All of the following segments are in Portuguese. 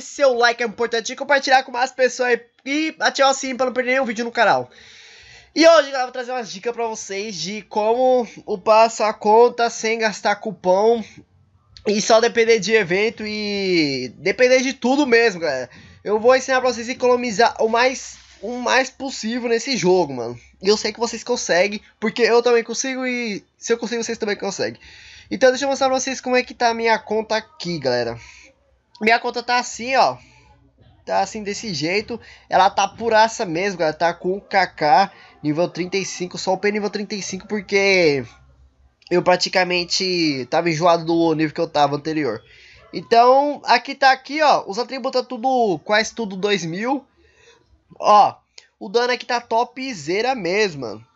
seu like é importante, compartilhar com mais pessoas e ativar o sininho para não perder nenhum vídeo no canal. E hoje, galera, vou trazer uma dica para vocês de como upar sua conta sem gastar cupom e só depender de evento e depender de tudo mesmo, galera. Eu vou ensinar pra vocês economizar o mais, o mais possível nesse jogo, mano. E eu sei que vocês conseguem, porque eu também consigo e se eu consigo, vocês também conseguem. Então deixa eu mostrar pra vocês como é que tá a minha conta aqui, galera. Minha conta tá assim, ó. Tá assim desse jeito. Ela tá puraça mesmo, galera. Tá com o KK nível 35. Só o P nível 35 porque eu praticamente tava enjoado do nível que eu tava anterior. Então, aqui tá aqui, ó. Os atributos tá tudo, quase tudo 2000. Ó, o dano aqui tá topzera mesmo, mano.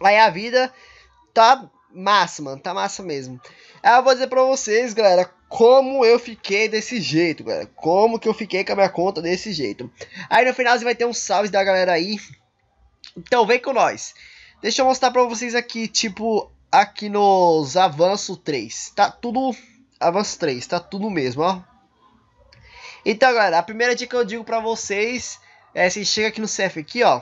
Aí a vida tá massa, mano, tá massa mesmo. Aí eu vou dizer pra vocês, galera, como eu fiquei desse jeito, galera. Como que eu fiquei com a minha conta desse jeito. Aí no final você vai ter um salve da galera aí. Então vem com nós. Deixa eu mostrar pra vocês aqui, tipo, aqui nos avanço 3. Tá tudo... Avanço 3, tá tudo mesmo, ó. Então, galera, a primeira dica que eu digo pra vocês é... Você chega aqui no CF aqui, ó.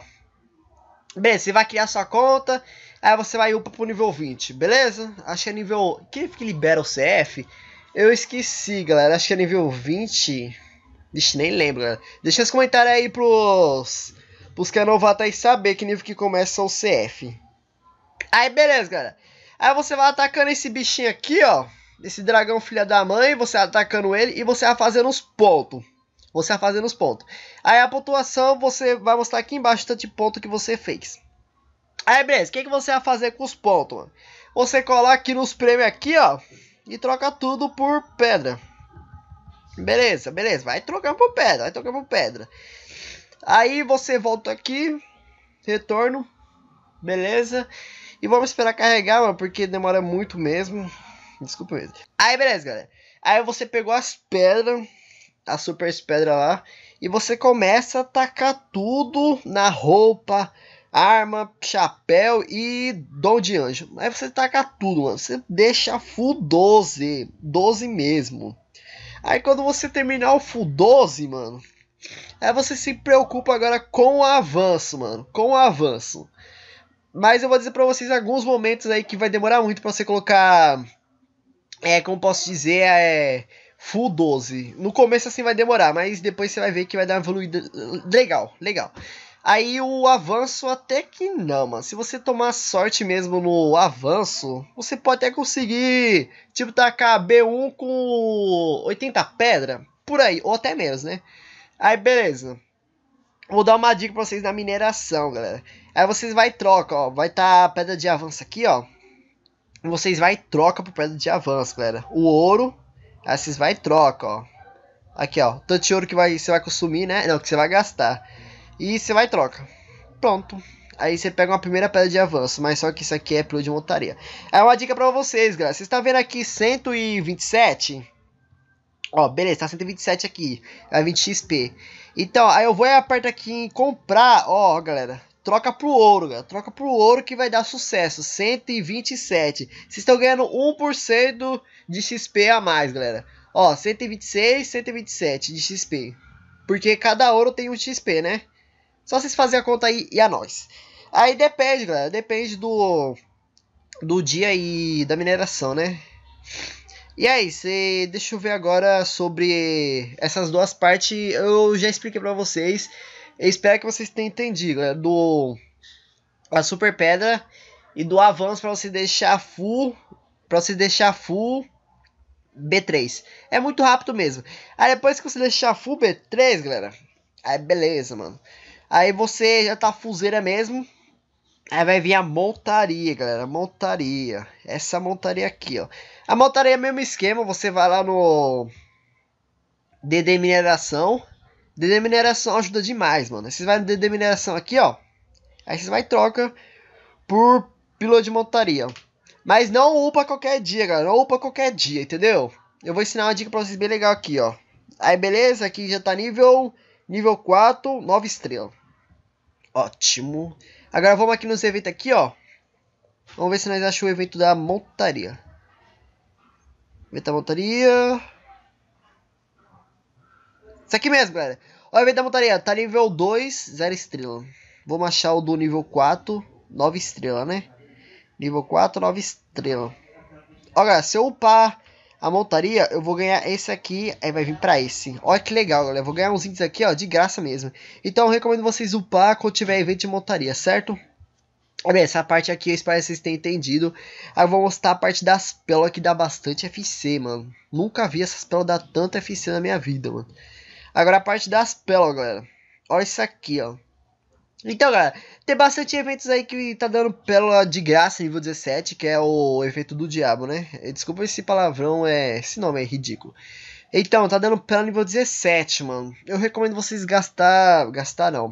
bem você vai criar sua conta... Aí você vai upa pro nível 20, beleza? Acho que é nível... Quem que libera o CF? Eu esqueci, galera. Acho que é nível 20. Vixe, nem lembro, galera. Deixa os comentários aí pros... Pros que é novato aí saber que nível que começa o CF. Aí, beleza, galera. Aí você vai atacando esse bichinho aqui, ó. Esse dragão filha da mãe, você atacando ele e você vai fazendo os pontos. Você vai fazendo os pontos. Aí a pontuação você vai mostrar aqui embaixo o tanto de ponto que você fez. Aí, beleza, o que, que você vai fazer com os pontos, Você colar aqui nos prêmios aqui, ó, e troca tudo por pedra. Beleza, beleza, vai trocando por pedra, vai trocando por pedra. Aí você volta aqui, retorno, beleza. E vamos esperar carregar, mano, porque demora muito mesmo. Desculpa mesmo. Aí, beleza, galera. Aí você pegou as pedras, as super pedras lá, e você começa a tacar tudo na roupa, arma, chapéu e dom de anjo. Aí você taca tudo, mano. Você deixa full 12. 12 mesmo. Aí quando você terminar o full 12, mano. Aí você se preocupa agora com o avanço, mano. Com o avanço. Mas eu vou dizer pra vocês alguns momentos aí que vai demorar muito pra você colocar. É, como posso dizer, é. Full 12. No começo assim vai demorar, mas depois você vai ver que vai dar uma evoluída. Legal, legal. Aí o avanço até que não, mano. Se você tomar sorte mesmo no avanço, você pode até conseguir, tipo, tacar B1 com 80 pedra, por aí, ou até menos, né? Aí beleza. Vou dar uma dica pra vocês na mineração, galera. Aí vocês vai troca, ó. Vai tá pedra de avanço aqui, ó. Vocês vai troca por pedra de avanço, galera. O ouro, aí vocês vai troca, ó. Aqui, ó. Tanto de ouro que vai, você vai consumir, né? Não, que você vai gastar. E você vai e troca. Pronto. Aí você pega uma primeira pedra de avanço, mas só que isso aqui é pelo de montaria. É uma dica para vocês, galera. vocês estão tá vendo aqui 127? Ó, beleza, tá 127 aqui. É 20 XP. Então, aí eu vou e aperto aqui em comprar. Ó, galera. Troca pro ouro, galera. Troca pro ouro que vai dar sucesso. 127. Vocês estão ganhando 1% de XP a mais, galera. Ó, 126, 127 de XP. Porque cada ouro tem um XP, né? Só vocês fazerem a conta aí e a nós. Aí depende, galera. Depende do, do dia e da mineração, né? E aí, é cê, deixa eu ver agora sobre essas duas partes. Eu já expliquei para vocês. Eu espero que vocês tenham entendido. Galera, do a super pedra e do avanço para você deixar full, para você deixar full B3. É muito rápido mesmo. Aí depois que você deixar full B3, galera, aí beleza, mano. Aí você já tá fuzeira mesmo. Aí vai vir a montaria, galera. Montaria. Essa montaria aqui, ó. A montaria é o mesmo esquema. Você vai lá no DD Mineração. DD Mineração ajuda demais, mano. Você vai no DD Mineração aqui, ó. Aí você vai e troca por piloto de montaria. Mas não upa qualquer dia, galera. Não upa qualquer dia, entendeu? Eu vou ensinar uma dica pra vocês bem legal aqui, ó. Aí, beleza. Aqui já tá nível Nível 4, 9 estrelas. Ótimo. Agora vamos aqui nos eventos aqui, ó. Vamos ver se nós achamos o evento da montaria. Evento da montaria. Isso aqui mesmo, galera. Olha o evento da montaria. Tá nível 2, 0 estrela. Vamos achar o do nível 4, 9 estrela, né? Nível 4, 9 estrela. Ó, galera, se eu upar a montaria, eu vou ganhar esse aqui, aí vai vir pra esse. Olha que legal, galera. vou ganhar uns itens aqui, ó, de graça mesmo. Então, eu recomendo vocês upar quando tiver evento de montaria, certo? Bem, essa parte aqui eu espero que vocês tenham entendido. Aí eu vou mostrar a parte das pelas que dá bastante FC, mano. Nunca vi essas pelas dar tanto FC na minha vida, mano. Agora a parte das pelas, galera. Olha isso aqui, ó. Então, galera, tem bastante eventos aí que tá dando pérola de graça nível 17, que é o evento do diabo, né? Eh, desculpa esse palavrão, é... esse nome é ridículo. Então, tá dando pérola nível 17, mano. Eu recomendo vocês gastar... gastar não.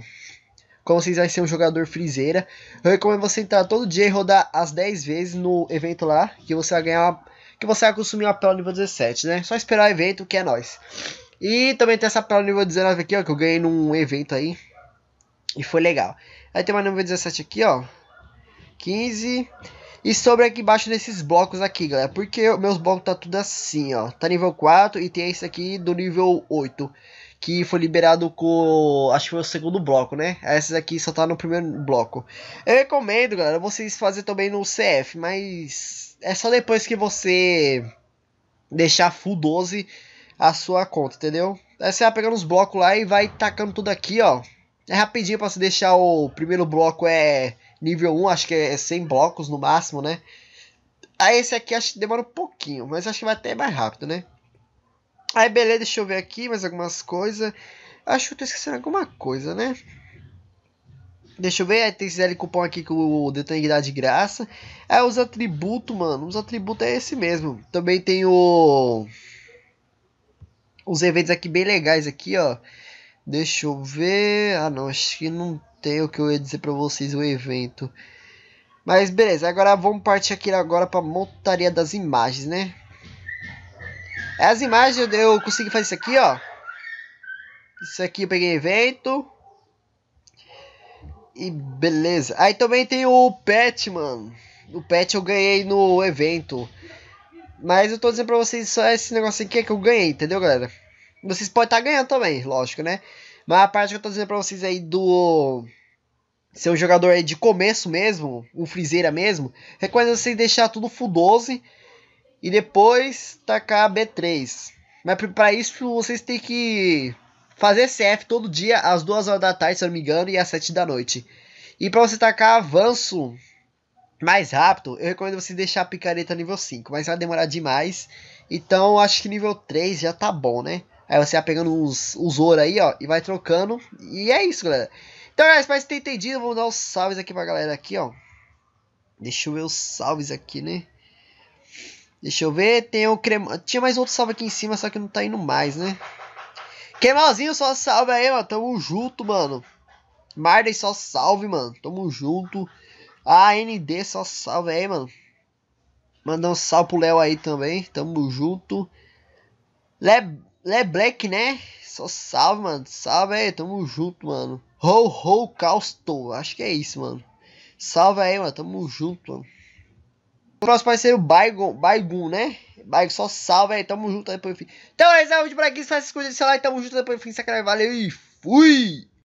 Como vocês vão ser um jogador friseira, eu recomendo você entrar todo dia e rodar as 10 vezes no evento lá, que você vai ganhar uma... que você vai consumir uma pérola nível 17, né? Só esperar o evento, que é nós. E também tem essa pérola nível 19 aqui, ó, que eu ganhei num evento aí, e foi legal. Aí tem uma número 17 aqui, ó. 15. E sobre aqui embaixo desses blocos aqui, galera. Porque meus blocos tá tudo assim, ó. Tá nível 4 e tem esse aqui do nível 8. Que foi liberado com... Acho que foi o segundo bloco, né? Esses aqui só tá no primeiro bloco. Eu recomendo, galera, vocês fazerem também no CF. Mas é só depois que você deixar full 12 a sua conta, entendeu? Aí você vai pegando os blocos lá e vai tacando tudo aqui, ó. É rapidinho para se deixar o primeiro bloco é nível 1, acho que é 100 blocos no máximo, né? Aí ah, esse aqui acho que demora um pouquinho, mas acho que vai até mais rápido, né? Aí beleza, deixa eu ver aqui mais algumas coisas. Acho que eu tô esquecendo alguma coisa, né? Deixa eu ver, aí tem esse cupom aqui que o Detang dá de graça. Aí é, os atributos, mano, os atributos é esse mesmo. Também tem o... Os eventos aqui bem legais aqui, ó. Deixa eu ver. Ah, não, acho que não tem o que eu ia dizer para vocês o evento. Mas beleza, agora vamos partir aqui agora para montaria das imagens, né? É as imagens eu, consegui fazer isso aqui, ó. Isso aqui eu peguei evento. E beleza. Aí também tem o pet, mano. O pet eu ganhei no evento. Mas eu tô dizendo pra vocês só esse negócio aqui que eu ganhei, entendeu, galera? Vocês podem estar tá ganhando também, lógico, né? Mas a parte que eu tô dizendo pra vocês aí do ser um jogador aí de começo mesmo, um friseira mesmo, recomendo é vocês deixar tudo full 12 e depois tacar B3. Mas para isso vocês têm que fazer CF todo dia às 2 horas da tarde, se eu não me engano, e às 7 da noite. E para você tacar avanço mais rápido, eu recomendo você deixar a picareta nível 5, mas vai demorar demais. Então acho que nível 3 já tá bom, né? Aí você vai pegando uns, uns ouro aí, ó, e vai trocando. E é isso, galera. Então, galera, espero que tenha entendido. Vou dar os salves aqui pra galera aqui, ó. Deixa eu ver os salves aqui, né? Deixa eu ver, tem o crema... Tinha mais outro salve aqui em cima, só que não tá indo mais, né? Queimalzinho, só salve aí, mano. Tamo junto, mano. Marden, só salve, mano. Tamo junto. AND, só salve aí, mano. Mandar um salve pro Léo aí também. Tamo junto. Leb... Le é Black né? Só salve, mano. Salve aí, tamo junto, mano. Ho, ho, Causton. Acho que é isso, mano. Salve aí, mano. Tamo junto, mano. O próximo vai o Baigon, Baigun, né? Baigon, só salve aí. Tamo junto aí, por fim. Então, é isso. É vídeo por aqui. Se faz escolha do celular, tamo junto depois, fim. Sacanagem. Valeu e fui!